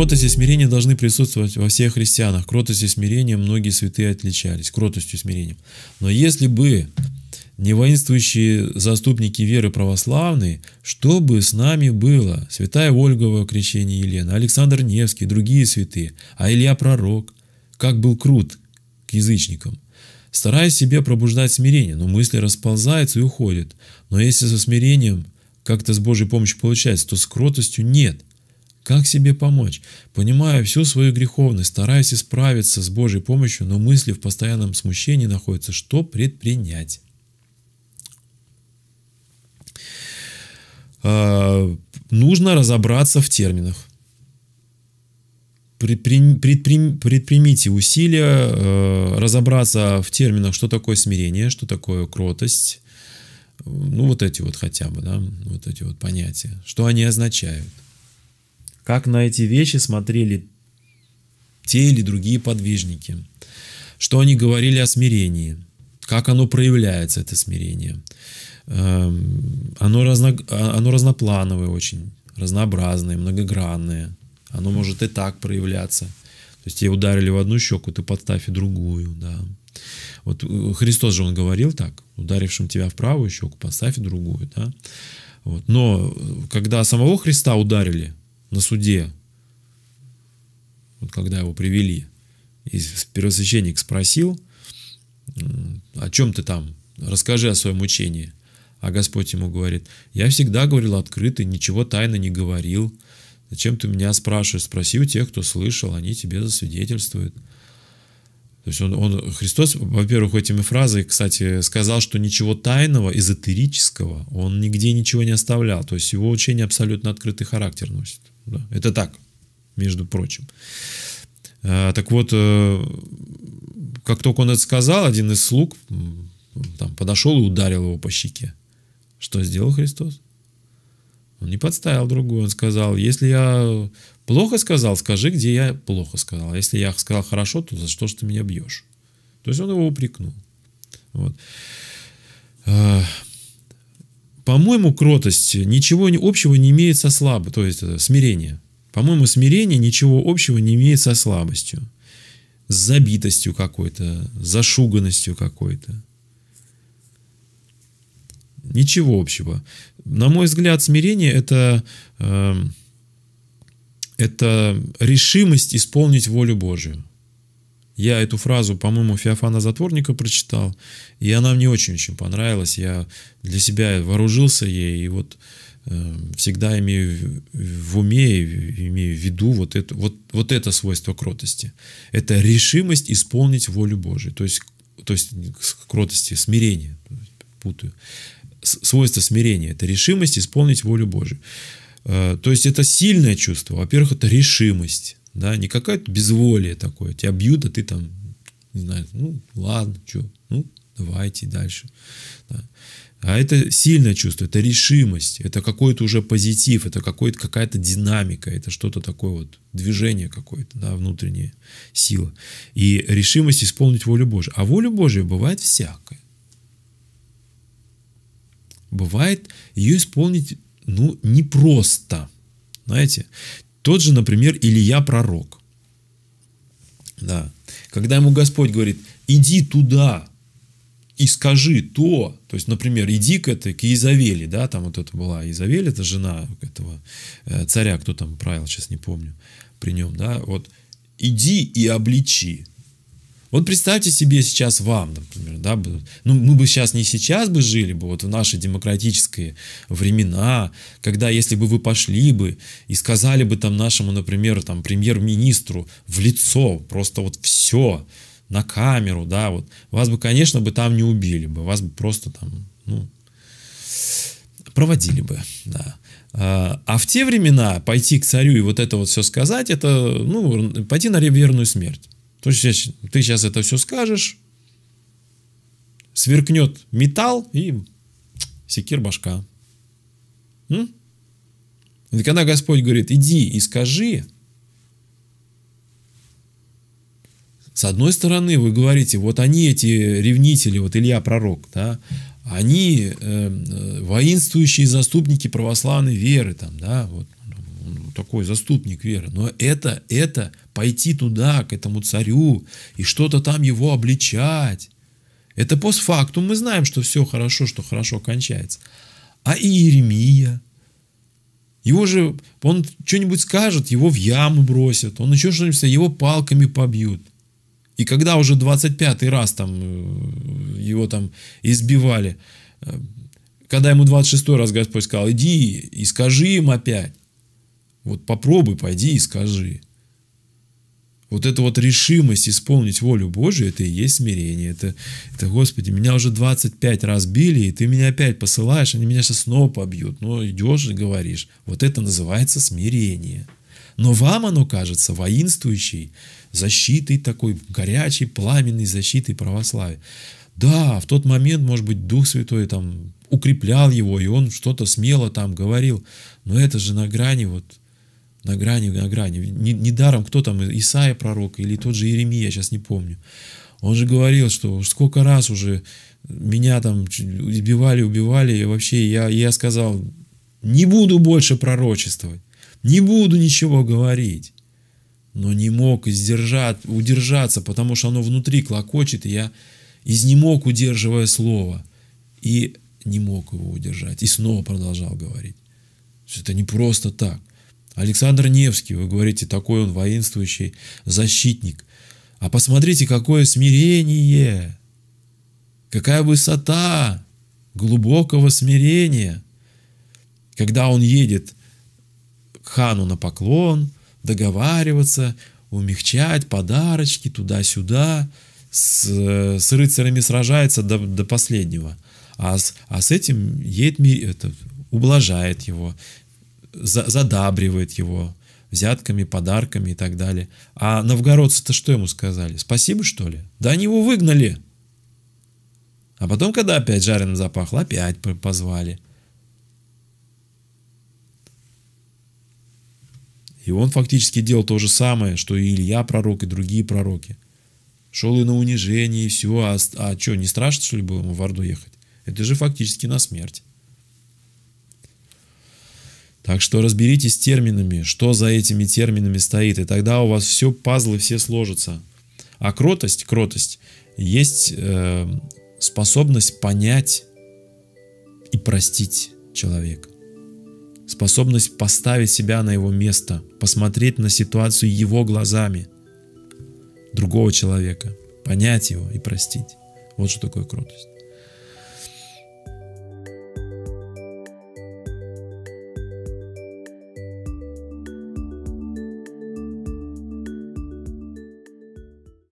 Кротость и смирение должны присутствовать во всех христианах. Кротость и смирение многие святые отличались, кротостью и смирением. Но если бы не воинствующие заступники веры православные, что бы с нами было? Святая Ольгова крещение Елена, Александр Невский, другие святые, а Илья Пророк, как был крут к язычникам. Стараясь себе пробуждать смирение, но мысли расползаются и уходят. Но если со смирением как-то с Божьей помощью получается, то с кротостью нет – как себе помочь? понимая всю свою греховность, стараясь исправиться с Божьей помощью, но мысли в постоянном смущении находятся. Что предпринять? А, нужно разобраться в терминах. предпримите усилия э, разобраться в терминах, что такое смирение, что такое кротость, ну вот эти вот хотя бы, да, вот эти вот понятия, что они означают как на эти вещи смотрели те или другие подвижники, что они говорили о смирении, как оно проявляется, это смирение. Эм, оно, разно, а, оно разноплановое очень, разнообразное, многогранное. Оно может и так проявляться. То есть тебе ударили в одну щеку, ты подставь и другую. Да. Вот э, Христос же он говорил так, ударившим тебя в правую щеку, подставь и другую. Да. Вот. Но э, когда самого Христа ударили, на суде, вот когда его привели, и первосвященник спросил, о чем ты там, расскажи о своем учении. А Господь ему говорит, я всегда говорил открыто, ничего тайно не говорил. Зачем ты меня спрашиваешь? Спроси у тех, кто слышал, они тебе засвидетельствуют. То есть он, он Христос, во-первых, этими фразой, кстати, сказал, что ничего тайного, эзотерического, он нигде ничего не оставлял. То есть его учение абсолютно открытый характер носит. Да? Это так, между прочим. А, так вот, э, как только он это сказал, один из слуг там, подошел и ударил его по щеке. Что сделал Христос? Он не подставил другую, он сказал, если я плохо сказал, скажи, где я плохо сказал. А если я сказал хорошо, то за что же ты меня бьешь? То есть он его упрекнул. Вот. А, по-моему, кротость ничего общего не имеет со слабостью, то есть э, смирение. По-моему, смирение ничего общего не имеет со слабостью, с забитостью какой-то, зашуганностью какой-то. Ничего общего. На мой взгляд, смирение это, эм, это решимость исполнить волю Божию. Я эту фразу, по-моему, Феофана Затворника прочитал, и она мне очень-очень понравилась. Я для себя вооружился ей, и вот э, всегда имею в уме, имею в виду вот это, вот, вот это свойство кротости. Это решимость исполнить волю Божию. То есть, то есть кротости, смирение, путаю. Свойство смирения – это решимость исполнить волю Божию. Э, то есть это сильное чувство. Во-первых, это решимость да, не какое-то безволие такое, тебя бьют, а ты там, не знаю, ну, ладно, что, ну, давайте дальше, да. А это сильное чувство, это решимость, это какой-то уже позитив, это какой-то, какая-то динамика, это что-то такое вот, движение какое-то, да, внутренняя сила. И решимость исполнить волю Божью. А волю Божью бывает всякое. Бывает ее исполнить, ну, непросто. Знаете, тот же, например, Илья пророк. Да. Когда ему Господь говорит, иди туда и скажи то, то есть, например, иди к этой, к Изавели, да, там вот это была Изавель, это жена этого э, царя, кто там правил, сейчас не помню, при нем, да, вот, иди и обличи. Вот представьте себе сейчас вам, например, да, ну мы бы сейчас не сейчас бы жили бы, вот в наши демократические времена, когда если бы вы пошли бы и сказали бы там нашему, например, там премьер-министру в лицо просто вот все на камеру, да, вот вас бы, конечно, бы там не убили бы, вас бы просто там, ну, проводили бы, да. А, а в те времена пойти к царю и вот это вот все сказать, это, ну, пойти на верную смерть. То есть ты сейчас это все скажешь, сверкнет металл и секир башка. М? И когда Господь говорит, иди и скажи, с одной стороны, вы говорите, вот они, эти ревнители, вот Илья пророк, да, они эм, э, воинствующие заступники православной веры, там, да, вот, такой заступник веры. Но это, это пойти туда, к этому царю, и что-то там его обличать. Это постфактум, мы знаем, что все хорошо, что хорошо кончается. А и Иеремия, его же, он что-нибудь скажет, его в яму бросят, он еще что-нибудь, его палками побьют. И когда уже 25 раз там э, его там избивали, э, когда ему 26 раз Господь сказал, иди и скажи им опять, вот попробуй, пойди и скажи. Вот эта вот решимость исполнить волю Божию, это и есть смирение. Это, это, Господи, меня уже 25 раз били, и ты меня опять посылаешь, они меня сейчас снова побьют. Но ну, идешь и говоришь. Вот это называется смирение. Но вам оно кажется воинствующей защитой такой, горячей, пламенной защитой православия. Да, в тот момент, может быть, Дух Святой там укреплял его, и он что-то смело там говорил. Но это же на грани вот на грани, на грани. Недаром не кто там, Исаия пророк или тот же Иеремия я сейчас не помню. Он же говорил, что сколько раз уже меня там убивали, убивали, и вообще я, я сказал, не буду больше пророчествовать, не буду ничего говорить. Но не мог сдержать, удержаться, потому что оно внутри клокочет, и я изнемог, удерживая слово. И не мог его удержать. И снова продолжал говорить. Это не просто так. Александр Невский, вы говорите, такой он воинствующий защитник. А посмотрите, какое смирение, какая высота глубокого смирения, когда он едет к хану на поклон, договариваться, умягчать подарочки туда-сюда, с, с рыцарями сражается до, до последнего, а с, а с этим едет, это, ублажает его, за, задабривает его взятками, подарками и так далее. А новгородцы-то что ему сказали? Спасибо, что ли? Да они его выгнали. А потом, когда опять жареным запахло, опять позвали. И он фактически делал то же самое, что и Илья пророк, и другие пророки. Шел и на унижение, и все. А, а что, не страшно, что ли, было ему в Орду ехать? Это же фактически на смерть. Так что разберитесь с терминами, что за этими терминами стоит, и тогда у вас все пазлы все сложатся. А кротость, кротость, есть э, способность понять и простить человека. Способность поставить себя на его место, посмотреть на ситуацию его глазами другого человека, понять его и простить. Вот что такое кротость.